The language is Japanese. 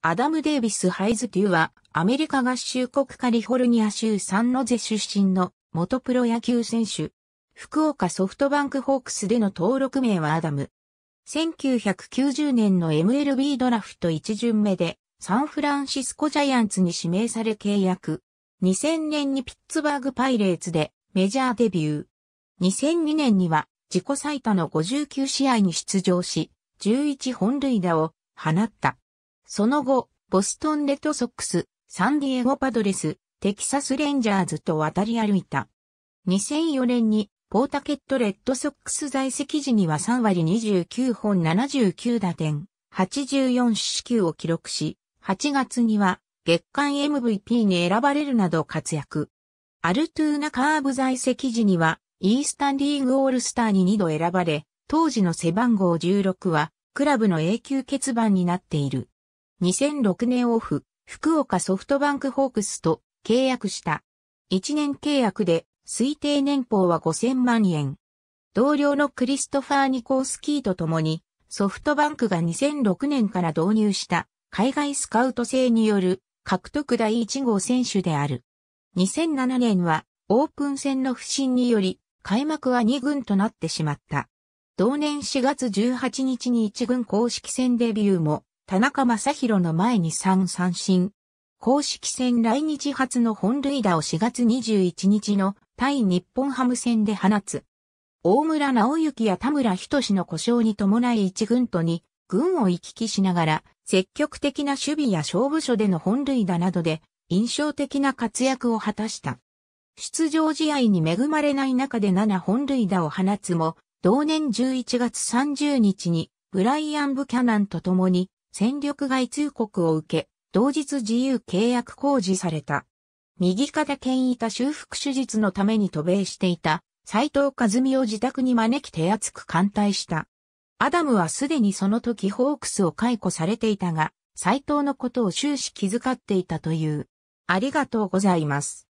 アダム・デイビス・ハイズ・デューは、アメリカ合衆国カリフォルニア州サンノゼ出身の元プロ野球選手。福岡ソフトバンクホークスでの登録名はアダム。1990年の MLB ドラフト1巡目でサンフランシスコジャイアンツに指名され契約。2000年にピッツバーグパイレーツでメジャーデビュー。2002年には自己最多の59試合に出場し、11本塁打を放った。その後、ボストンレッドソックス、サンディエゴパドレス、テキサスレンジャーズと渡り歩いた。2004年にポータケットレッドソックス在籍時には3割29本79打点、84四球を記録し、8月には月間 MVP に選ばれるなど活躍。アルトゥーナカーブ在籍時にはイースタンリーグオールスターに2度選ばれ、当時の背番号16はクラブの永久欠番になっている。2006年オフ、福岡ソフトバンクホークスと契約した。1年契約で推定年俸は5000万円。同僚のクリストファー・ニコースキーと共にソフトバンクが2006年から導入した海外スカウト制による獲得第1号選手である。2007年はオープン戦の不振により開幕は2軍となってしまった。同年4月18日に1軍公式戦デビューも田中正宏の前に3三振。公式戦来日初の本塁打を4月21日の対日本ハム戦で放つ。大村直行や田村仁の故障に伴い1軍と2軍を行き来しながら、積極的な守備や勝負所での本塁打などで、印象的な活躍を果たした。出場試合に恵まれない中で7本塁打を放つも、同年11月30日にブライアン・ブキャナンと共に戦力外通告を受け、同日自由契約公示された。右肩腱板修復手術のために渡米していた斎藤和美を自宅に招き手厚く歓待した。アダムはすでにその時ホークスを解雇されていたが、斎藤のことを終始気遣っていたという。ありがとうございます。